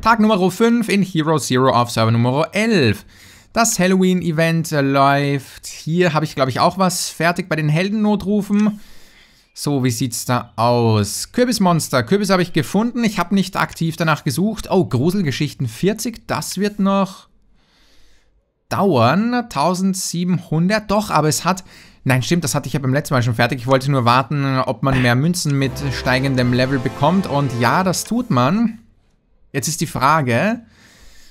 Tag Nummer 5 in Hero Zero auf Server Nummer 11. Das Halloween-Event äh, läuft. Hier habe ich, glaube ich, auch was fertig bei den Heldennotrufen. So, wie sieht's da aus? Kürbismonster. Kürbis habe ich gefunden. Ich habe nicht aktiv danach gesucht. Oh, Gruselgeschichten 40. Das wird noch dauern. 1700. Doch, aber es hat... Nein, stimmt, das hatte ich ja beim letzten Mal schon fertig. Ich wollte nur warten, ob man mehr Münzen mit steigendem Level bekommt. Und ja, das tut man. Jetzt ist die Frage,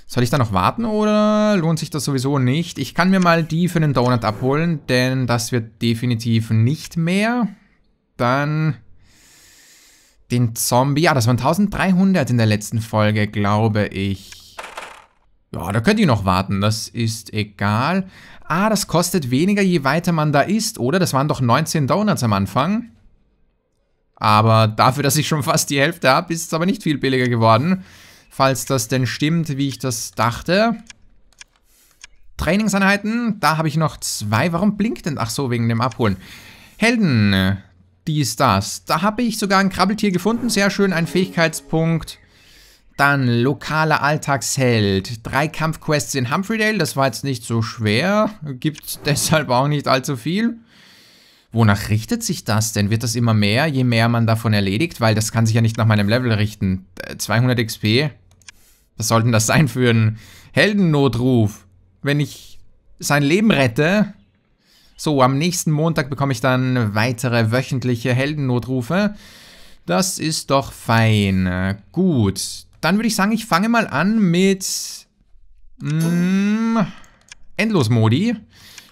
soll ich da noch warten oder lohnt sich das sowieso nicht? Ich kann mir mal die für den Donut abholen, denn das wird definitiv nicht mehr. Dann den Zombie. Ja, ah, das waren 1300 in der letzten Folge, glaube ich. Ja, da könnt ihr noch warten, das ist egal. Ah, das kostet weniger, je weiter man da ist, oder? Das waren doch 19 Donuts am Anfang. Aber dafür, dass ich schon fast die Hälfte habe, ist es aber nicht viel billiger geworden falls das denn stimmt, wie ich das dachte. Trainingseinheiten, da habe ich noch zwei. Warum blinkt denn? Ach so, wegen dem Abholen. Helden, die ist das. Da habe ich sogar ein Krabbeltier gefunden. Sehr schön, ein Fähigkeitspunkt. Dann lokaler Alltagsheld. Drei Kampfquests in Humphreydale, das war jetzt nicht so schwer. Gibt deshalb auch nicht allzu viel. Wonach richtet sich das denn? Wird das immer mehr, je mehr man davon erledigt? Weil das kann sich ja nicht nach meinem Level richten. 200 äh, XP? Was sollten das sein für einen Heldennotruf? Wenn ich sein Leben rette? So, am nächsten Montag bekomme ich dann weitere wöchentliche Heldennotrufe. Das ist doch fein. Gut, dann würde ich sagen, ich fange mal an mit... Mm, Endlosmodi.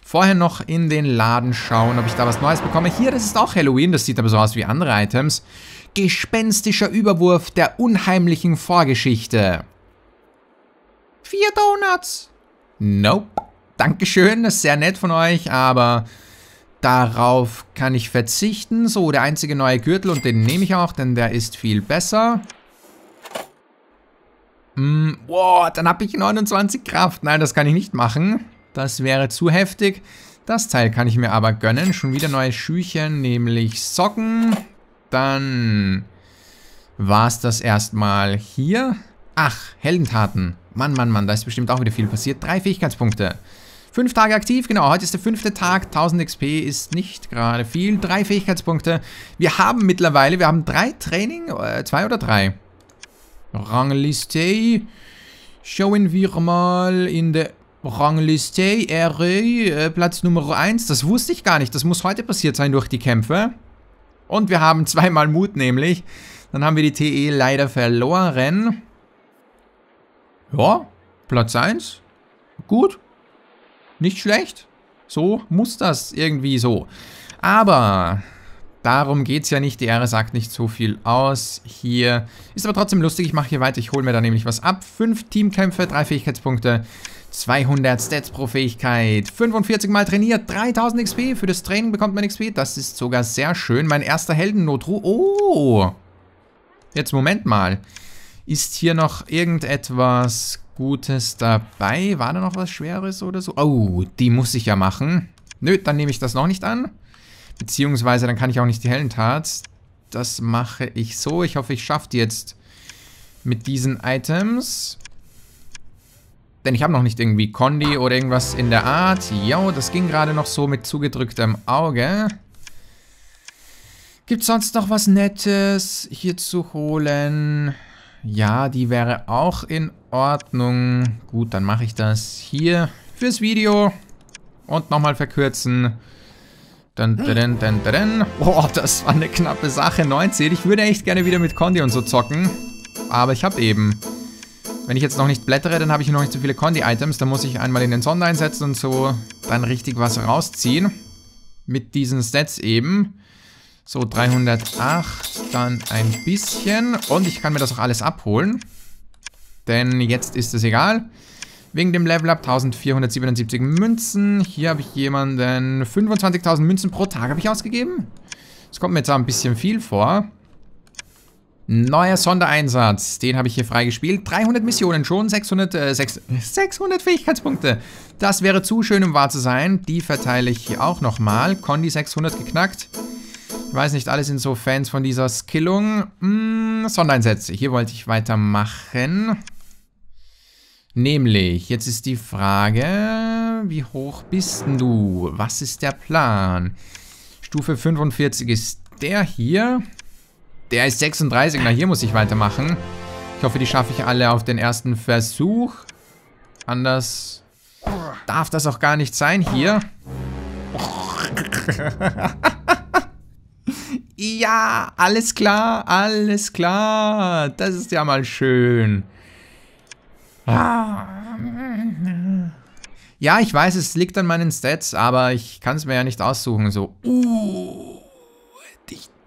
Vorher noch in den Laden schauen, ob ich da was Neues bekomme. Hier, das ist auch Halloween, das sieht aber so aus wie andere Items. Gespenstischer Überwurf der unheimlichen Vorgeschichte. Vier Donuts. Nope. Dankeschön, das ist sehr nett von euch, aber darauf kann ich verzichten. So, der einzige neue Gürtel und den nehme ich auch, denn der ist viel besser. Mm, hm, wow, dann habe ich 29 Kraft. Nein, das kann ich nicht machen. Das wäre zu heftig. Das Teil kann ich mir aber gönnen. Schon wieder neue Schüchen, nämlich Socken. Dann war es das erstmal hier. Ach, Heldentaten. Mann, Mann, Mann, da ist bestimmt auch wieder viel passiert. Drei Fähigkeitspunkte. Fünf Tage aktiv, genau, heute ist der fünfte Tag, 1000 XP ist nicht gerade viel, drei Fähigkeitspunkte. Wir haben mittlerweile, wir haben drei Training, äh, zwei oder drei. Rangliste, schauen wir mal in der Rangliste, Ehre, äh, Platz Nummer 1. Das wusste ich gar nicht. Das muss heute passiert sein durch die Kämpfe. Und wir haben zweimal Mut nämlich. Dann haben wir die TE leider verloren. Ja, Platz 1. Gut. Nicht schlecht. So muss das irgendwie so. Aber darum geht es ja nicht. Die Ehre sagt nicht so viel aus. Hier ist aber trotzdem lustig. Ich mache hier weiter. Ich hole mir da nämlich was ab. Fünf Teamkämpfe, drei Fähigkeitspunkte. 200 Stats pro Fähigkeit, 45 mal trainiert, 3000 XP, für das Training bekommt man XP, das ist sogar sehr schön. Mein erster Heldennotruh, oh, jetzt Moment mal, ist hier noch irgendetwas Gutes dabei? War da noch was Schweres oder so? Oh, die muss ich ja machen. Nö, dann nehme ich das noch nicht an, beziehungsweise dann kann ich auch nicht die Heldentat. Das mache ich so, ich hoffe ich schaffe die jetzt mit diesen Items. Denn ich habe noch nicht irgendwie Kondi oder irgendwas in der Art. Jo, das ging gerade noch so mit zugedrücktem Auge. Gibt sonst noch was Nettes hier zu holen? Ja, die wäre auch in Ordnung. Gut, dann mache ich das hier fürs Video. Und nochmal verkürzen. Dun, dun, dun, dun, Oh, das war eine knappe Sache. 19. Ich würde echt gerne wieder mit Condi und so zocken. Aber ich habe eben wenn ich jetzt noch nicht blättere, dann habe ich noch nicht so viele Condi-Items. Da muss ich einmal in den Sonder einsetzen und so dann richtig was rausziehen. Mit diesen Stats eben. So, 308, dann ein bisschen. Und ich kann mir das auch alles abholen. Denn jetzt ist es egal. Wegen dem Level Up 1477 Münzen. Hier habe ich jemanden 25.000 Münzen pro Tag habe ich ausgegeben. Das kommt mir jetzt auch ein bisschen viel vor. Neuer Sondereinsatz, den habe ich hier freigespielt. 300 Missionen schon, 600, äh, 6, 600 Fähigkeitspunkte. Das wäre zu schön, um wahr zu sein. Die verteile ich hier auch nochmal. Condi 600 geknackt. Ich weiß nicht, alle sind so Fans von dieser Skillung. Hm, Sondereinsätze, hier wollte ich weitermachen. Nämlich, jetzt ist die Frage, wie hoch bist du? Was ist der Plan? Stufe 45 ist der hier. Der ist 36. Na, hier muss ich weitermachen. Ich hoffe, die schaffe ich alle auf den ersten Versuch. Anders darf das auch gar nicht sein hier. ja, alles klar, alles klar. Das ist ja mal schön. Ja, ich weiß, es liegt an meinen Stats, aber ich kann es mir ja nicht aussuchen. So, uh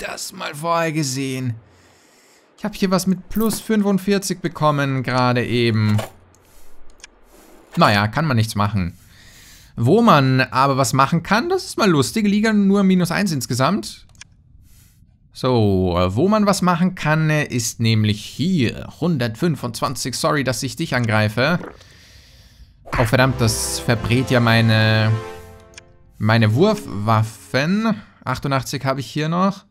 das mal vorher gesehen. Ich habe hier was mit plus 45 bekommen, gerade eben. Naja, kann man nichts machen. Wo man aber was machen kann, das ist mal lustig. Liga nur minus 1 insgesamt. So, wo man was machen kann, ist nämlich hier. 125, sorry, dass ich dich angreife. Oh verdammt, das verbrät ja meine, meine Wurfwaffen. 88 habe ich hier noch.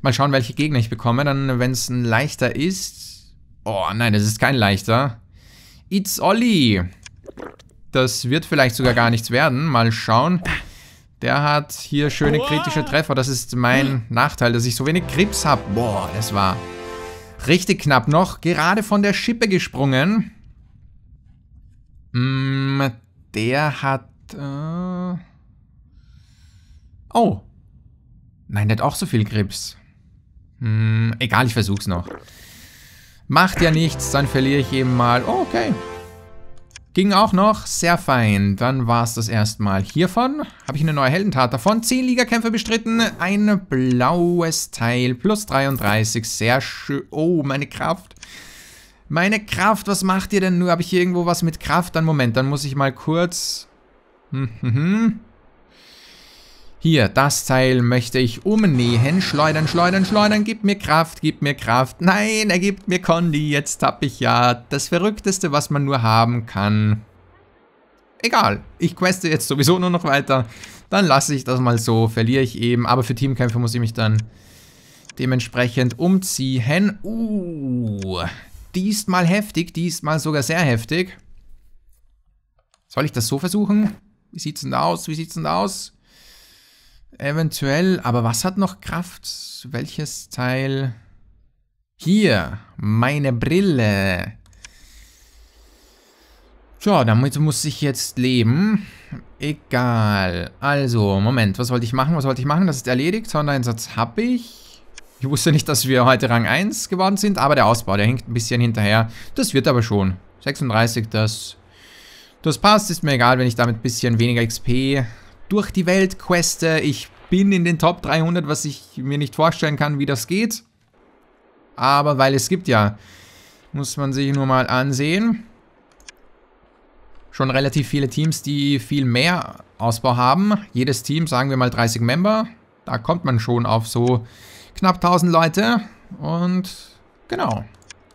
Mal schauen, welche Gegner ich bekomme. Dann, wenn es ein leichter ist. Oh nein, das ist kein leichter. It's Olli. Das wird vielleicht sogar gar nichts werden. Mal schauen. Der hat hier schöne kritische Treffer. Das ist mein Nachteil, dass ich so wenig Grips habe. Boah, das war richtig knapp noch. Gerade von der Schippe gesprungen. Mm, der hat... Äh oh. Nein, der hat auch so viel Grips. Hm, egal, ich versuch's noch. Macht ja nichts, dann verliere ich eben mal. Oh, okay. Ging auch noch. Sehr fein. Dann war es das erstmal hiervon. Habe ich eine neue Heldentat davon. 10 Ligakämpfe bestritten. Ein blaues Teil. Plus 33. Sehr schön. Oh, meine Kraft. Meine Kraft, was macht ihr denn? Nur habe ich hier irgendwo was mit Kraft? Dann Moment, dann muss ich mal kurz... Mhm. Hm, hm. hm. Hier, das Teil möchte ich umnähen. Schleudern, schleudern, schleudern. Gib mir Kraft, gib mir Kraft. Nein, er gibt mir Kondi. Jetzt hab ich ja das Verrückteste, was man nur haben kann. Egal, ich queste jetzt sowieso nur noch weiter. Dann lasse ich das mal so, verliere ich eben. Aber für Teamkämpfe muss ich mich dann dementsprechend umziehen. Uh, diesmal heftig, diesmal sogar sehr heftig. Soll ich das so versuchen? Wie sieht's denn da aus? Wie sieht's denn da aus? Eventuell, aber was hat noch Kraft? Welches Teil? Hier, meine Brille. Tja, damit muss ich jetzt leben. Egal. Also, Moment, was wollte ich machen? Was wollte ich machen? Das ist erledigt. Sondereinsatz habe ich. Ich wusste nicht, dass wir heute Rang 1 geworden sind, aber der Ausbau, der hängt ein bisschen hinterher. Das wird aber schon. 36, das... Das passt, ist mir egal, wenn ich damit ein bisschen weniger XP durch die Welt queste. Ich bin in den Top 300, was ich mir nicht vorstellen kann, wie das geht. Aber weil es gibt ja, muss man sich nur mal ansehen. Schon relativ viele Teams, die viel mehr Ausbau haben. Jedes Team, sagen wir mal 30 Member. Da kommt man schon auf so knapp 1000 Leute. Und genau,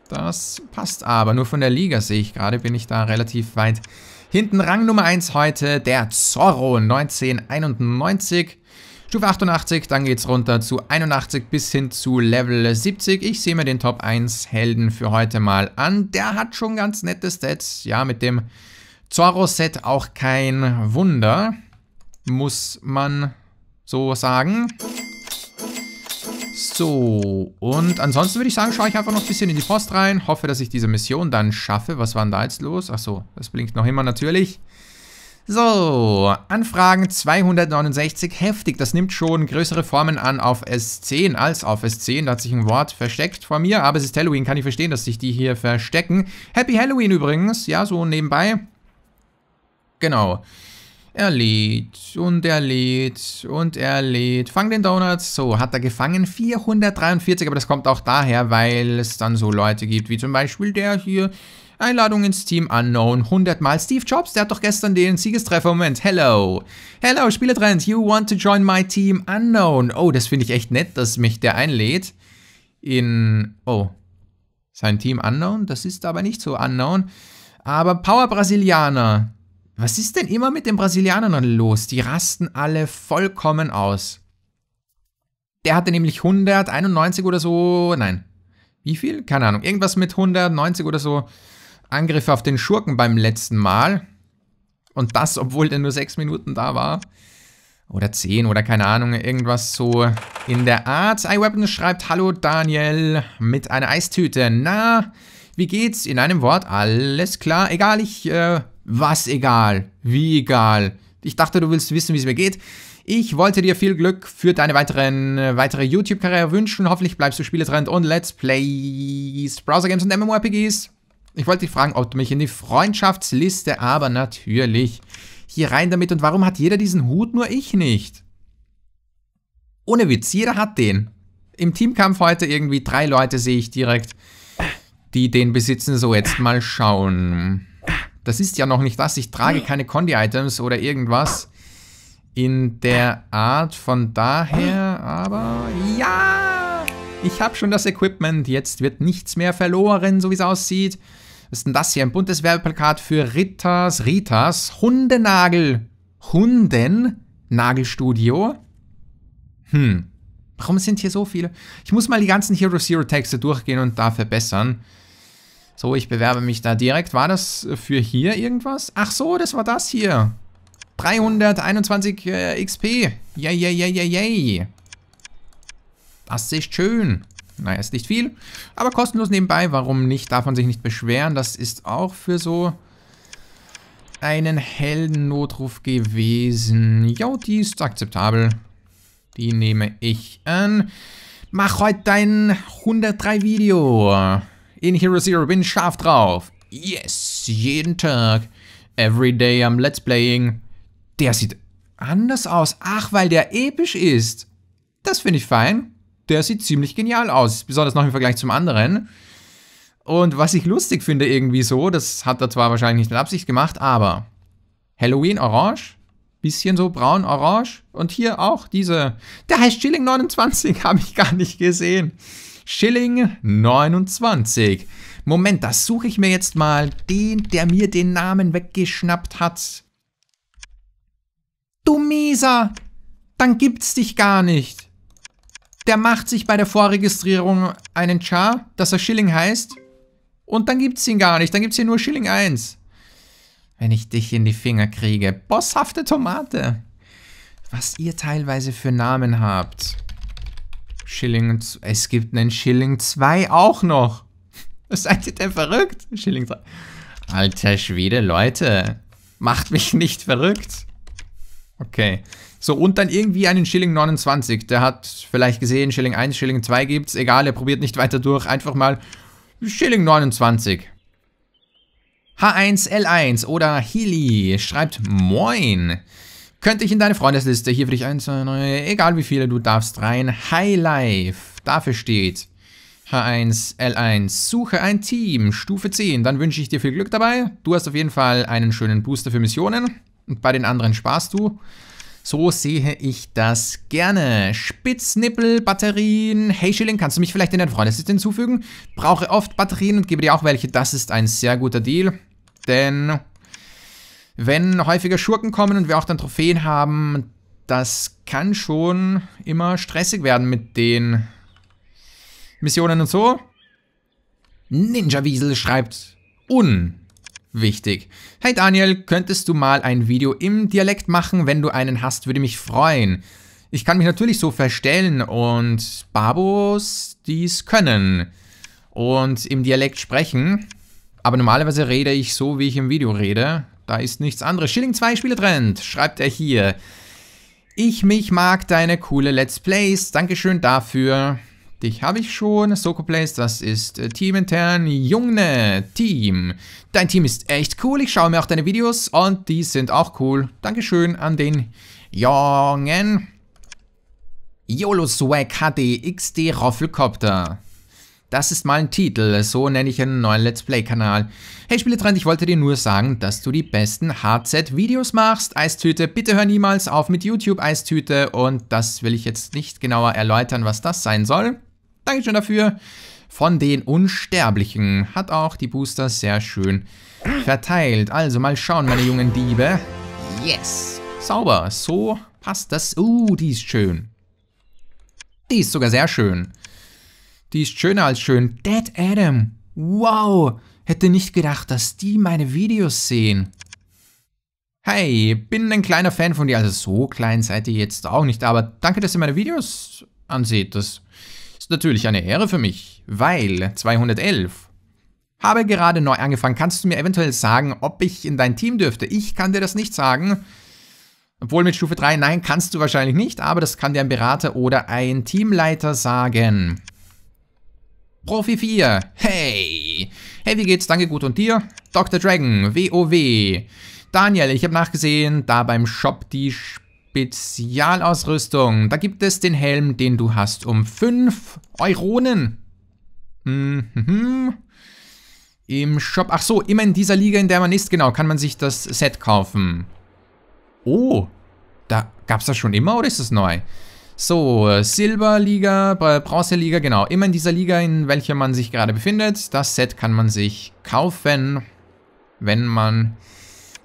das passt aber. Nur von der Liga sehe ich gerade, bin ich da relativ weit Hinten Rang Nummer 1 heute der Zorro 1991. Stufe 88, dann geht's runter zu 81 bis hin zu Level 70. Ich sehe mir den Top 1 Helden für heute mal an. Der hat schon ganz nette Stats. Ja, mit dem Zorro-Set auch kein Wunder, muss man so sagen. So, und ansonsten würde ich sagen, schaue ich einfach noch ein bisschen in die Post rein. Hoffe, dass ich diese Mission dann schaffe. Was war denn da jetzt los? Achso, das blinkt noch immer natürlich. So, Anfragen 269, heftig. Das nimmt schon größere Formen an auf S10 als auf S10. Da hat sich ein Wort versteckt vor mir, aber es ist Halloween, kann ich verstehen, dass sich die hier verstecken. Happy Halloween übrigens, ja, so nebenbei. Genau. Er lädt und er lädt und er lädt. Fang den Donut. So, hat er gefangen. 443, aber das kommt auch daher, weil es dann so Leute gibt, wie zum Beispiel der hier. Einladung ins Team Unknown. 100 Mal Steve Jobs, der hat doch gestern den Siegestreffer. Moment, hello. Hello, Spieletrend. You want to join my team Unknown. Oh, das finde ich echt nett, dass mich der einlädt. In, oh, sein Team Unknown? Das ist aber nicht so Unknown. Aber Power Brasilianer. Was ist denn immer mit den Brasilianern los? Die rasten alle vollkommen aus. Der hatte nämlich 191 oder so, nein, wie viel? Keine Ahnung, irgendwas mit 190 oder so Angriffe auf den Schurken beim letzten Mal. Und das, obwohl der nur 6 Minuten da war. Oder 10 oder keine Ahnung, irgendwas so in der Art. iWeapon schreibt, hallo Daniel, mit einer Eistüte. Na, wie geht's? In einem Wort, alles klar. Egal, ich äh, was egal? Wie egal? Ich dachte, du willst wissen, wie es mir geht. Ich wollte dir viel Glück für deine weiteren, äh, weitere YouTube-Karriere wünschen. Hoffentlich bleibst du Spieletrend und Let's Plays, Browser Games und MMORPGs. Ich wollte dich fragen, ob du mich in die Freundschaftsliste, aber natürlich hier rein damit. Und warum hat jeder diesen Hut, nur ich nicht? Ohne Witz, jeder hat den. Im Teamkampf heute irgendwie drei Leute sehe ich direkt, die den besitzen. So, jetzt mal schauen. Das ist ja noch nicht das. Ich trage keine Condi-Items oder irgendwas in der Art. Von daher aber... Ja! Ich habe schon das Equipment. Jetzt wird nichts mehr verloren, so wie es aussieht. Was ist denn das hier? Ein buntes Werbeplakat für Ritas, Ritas, Hundenagel. Hundennagelstudio? Hm. Warum sind hier so viele? Ich muss mal die ganzen Hero Zero Texte durchgehen und da verbessern. So, ich bewerbe mich da direkt. War das für hier irgendwas? Ach so, das war das hier. 321 äh, XP. Yay, yay, yay, yay, yay. Das ist schön. Naja, ist nicht viel. Aber kostenlos nebenbei. Warum nicht? Darf man sich nicht beschweren. Das ist auch für so einen Heldennotruf gewesen. Jo, die ist akzeptabel. Die nehme ich an. Mach heute dein 103 Video. In Hero Zero bin ich scharf drauf. Yes, jeden Tag. Every day I'm let's playing. Der sieht anders aus. Ach, weil der episch ist. Das finde ich fein. Der sieht ziemlich genial aus. Besonders noch im Vergleich zum anderen. Und was ich lustig finde irgendwie so, das hat er zwar wahrscheinlich nicht mit Absicht gemacht, aber Halloween orange, bisschen so braun orange und hier auch diese, der heißt Chilling 29, habe ich gar nicht gesehen. Schilling 29. Moment, da suche ich mir jetzt mal den, der mir den Namen weggeschnappt hat. Du Mieser, dann gibt's dich gar nicht. Der macht sich bei der Vorregistrierung einen Char, dass er Schilling heißt. Und dann gibt's ihn gar nicht, dann gibt's hier nur Schilling 1. Wenn ich dich in die Finger kriege. Bosshafte Tomate. Was ihr teilweise für Namen habt. Schilling und es gibt einen Schilling 2 auch noch. seid ihr denn verrückt? Schilling 2. Alter Schwede, Leute. Macht mich nicht verrückt. Okay. So, und dann irgendwie einen Schilling 29. Der hat vielleicht gesehen, Schilling 1, Schilling 2 gibt's. Egal, er probiert nicht weiter durch. Einfach mal Schilling 29. H1L1 oder Hili schreibt Moin könnte ich in deine Freundesliste, hier für dich ein, zwei, neue, egal wie viele, du darfst rein. Highlife, dafür steht H1, L1, suche ein Team, Stufe 10. Dann wünsche ich dir viel Glück dabei. Du hast auf jeden Fall einen schönen Booster für Missionen und bei den anderen sparst du. So sehe ich das gerne. Spitznippel, Batterien. Hey Schilling, kannst du mich vielleicht in deine Freundesliste hinzufügen? Brauche oft Batterien und gebe dir auch welche. Das ist ein sehr guter Deal, denn wenn häufiger Schurken kommen und wir auch dann Trophäen haben, das kann schon immer stressig werden mit den Missionen und so. Ninja Wiesel schreibt unwichtig. Hey Daniel, könntest du mal ein Video im Dialekt machen? Wenn du einen hast, würde mich freuen. Ich kann mich natürlich so verstellen und Babos, dies können und im Dialekt sprechen. Aber normalerweise rede ich so, wie ich im Video rede. Da ist nichts anderes. Schilling 2 Spieletrend, schreibt er hier. Ich mich mag deine coole Let's Plays. Dankeschön dafür. Dich habe ich schon. Soko Plays, das ist äh, teamintern. Junge, Team. Dein Team ist echt cool. Ich schaue mir auch deine Videos und die sind auch cool. Dankeschön an den Jungen. YOLO Swag HD XD Roffelcopter. Das ist mal ein Titel, so nenne ich einen neuen Let's Play-Kanal. Hey Spieletrend, ich wollte dir nur sagen, dass du die besten HZ-Videos machst. Eistüte, bitte hör niemals auf mit YouTube-Eistüte und das will ich jetzt nicht genauer erläutern, was das sein soll. Dankeschön dafür. Von den Unsterblichen hat auch die Booster sehr schön verteilt. Also mal schauen, meine jungen Diebe. Yes, sauber, so passt das. Uh, die ist schön. Die ist sogar sehr schön. Die ist schöner als schön. Dead Adam. Wow. Hätte nicht gedacht, dass die meine Videos sehen. Hey, bin ein kleiner Fan von dir. Also so klein seid ihr jetzt auch nicht. Aber danke, dass ihr meine Videos anseht. Das ist natürlich eine Ehre für mich. Weil 211. Habe gerade neu angefangen. Kannst du mir eventuell sagen, ob ich in dein Team dürfte? Ich kann dir das nicht sagen. Obwohl mit Stufe 3, nein, kannst du wahrscheinlich nicht, aber das kann dir ein Berater oder ein Teamleiter sagen. Profi 4, hey! Hey, wie geht's? Danke, gut. Und dir? Dr. Dragon, WoW. Daniel, ich habe nachgesehen, da beim Shop die Spezialausrüstung. Da gibt es den Helm, den du hast, um 5 Euronen. Mhm. Im Shop, ach so, immer in dieser Liga, in der man ist, genau, kann man sich das Set kaufen. Oh, da gab's das schon immer oder ist das neu? So, Silberliga, Bronzeliga, genau. Immer in dieser Liga, in welcher man sich gerade befindet. Das Set kann man sich kaufen, wenn man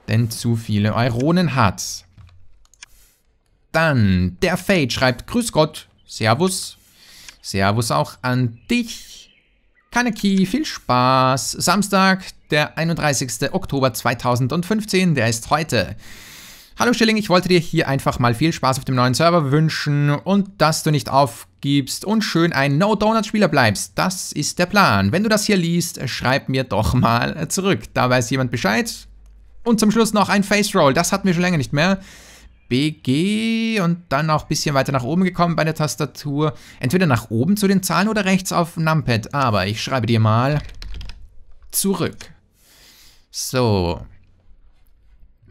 denn zu viele Euronen hat. Dann, der Fade schreibt, Grüß Gott, Servus. Servus auch an dich. Kaneki, viel Spaß. Samstag, der 31. Oktober 2015, der ist heute. Hallo Schilling, ich wollte dir hier einfach mal viel Spaß auf dem neuen Server wünschen und dass du nicht aufgibst und schön ein No-Donut-Spieler bleibst. Das ist der Plan. Wenn du das hier liest, schreib mir doch mal zurück. Da weiß jemand Bescheid. Und zum Schluss noch ein Face-Roll. Das hatten wir schon länger nicht mehr. BG und dann auch ein bisschen weiter nach oben gekommen bei der Tastatur. Entweder nach oben zu den Zahlen oder rechts auf Numpad. Aber ich schreibe dir mal zurück. So,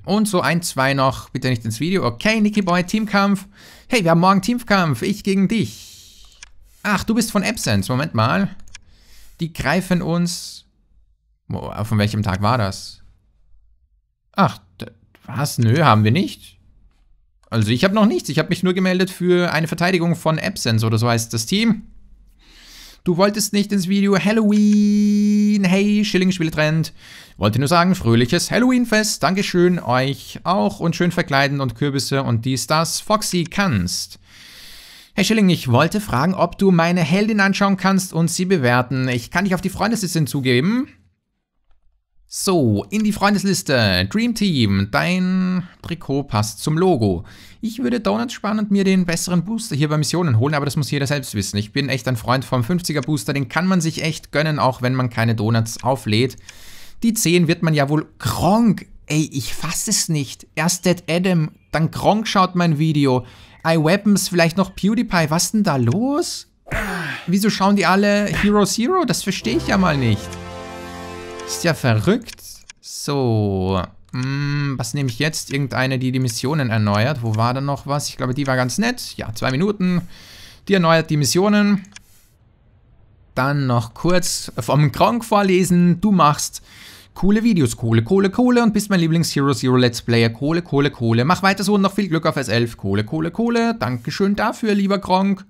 und so ein, zwei noch. Bitte nicht ins Video. Okay, Nicky Boy, Teamkampf. Hey, wir haben morgen Teamkampf. Ich gegen dich. Ach, du bist von Absence. Moment mal. Die greifen uns. Oh, von welchem Tag war das? Ach, was? Nö, haben wir nicht. Also ich habe noch nichts. Ich habe mich nur gemeldet für eine Verteidigung von Absence oder so heißt das Team. Du wolltest nicht ins Video Halloween. Hey, Schilling-Spieletrend. Wollte nur sagen, fröhliches Halloween-Fest. Dankeschön euch auch und schön verkleiden und Kürbisse und dies, das. Foxy, kannst. Hey Schilling, ich wollte fragen, ob du meine Heldin anschauen kannst und sie bewerten. Ich kann dich auf die Freundesliste hinzugeben. So, in die Freundesliste. Dream Team, dein Trikot passt zum Logo. Ich würde Donuts sparen und mir den besseren Booster hier bei Missionen holen, aber das muss jeder selbst wissen. Ich bin echt ein Freund vom 50er Booster, den kann man sich echt gönnen, auch wenn man keine Donuts auflädt. Die 10 wird man ja wohl Gronk. Ey, ich fass es nicht. Erst Dead Adam, dann Gronk schaut mein Video. iWeapons, vielleicht noch PewDiePie. Was denn da los? Wieso schauen die alle Hero Zero? Das verstehe ich ja mal nicht. Ist ja verrückt. So. Hm, was nehme ich jetzt? Irgendeine, die die Missionen erneuert. Wo war denn noch was? Ich glaube, die war ganz nett. Ja, zwei Minuten. Die erneuert die Missionen. Dann noch kurz vom Kronk vorlesen. Du machst coole Videos. Kohle, Kohle, Kohle und bist mein Lieblings-Hero Zero Let's Player. Kohle, Kohle, Kohle. Mach weiter so und noch viel Glück auf S11. Kohle, Kohle, Kohle. Dankeschön dafür, lieber Kronk.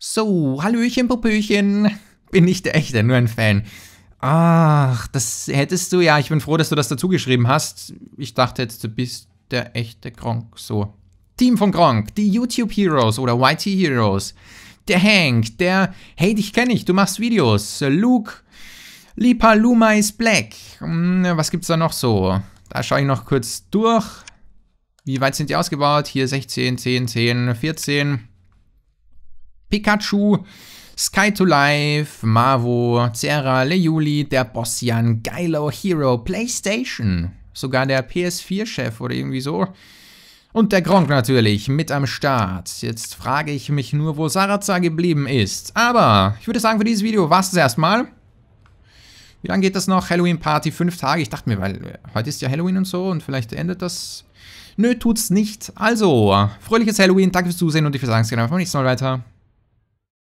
So, Hallöchen, Popöchen. Bin ich der echte, nur ein Fan. Ach, das hättest du ja. Ich bin froh, dass du das dazugeschrieben hast. Ich dachte jetzt, du bist der echte Gronk. So. Team von Gronk, die YouTube Heroes oder YT Heroes. Der Hank, der Hey, dich kenne ich, du machst Videos. Luke, Lipa Luma is Black. Hm, was gibt's da noch so? Da schaue ich noch kurz durch. Wie weit sind die ausgebaut? Hier 16, 10, 10, 14. Pikachu, Sky to Life, Mavo, Zera, Leuli, der Bossian, Geilo, Hero, PlayStation, sogar der PS4-Chef oder irgendwie so. Und der Gronk natürlich mit am Start. Jetzt frage ich mich nur, wo Sarazar geblieben ist. Aber ich würde sagen, für dieses Video war es das erstmal. Wie lange geht das noch? Halloween Party, fünf Tage. Ich dachte mir, weil äh, heute ist ja Halloween und so und vielleicht endet das. Nö, tut's nicht. Also, fröhliches Halloween, danke fürs Zusehen und ich würde sagen, es geht einfach beim nächsten Mal weiter.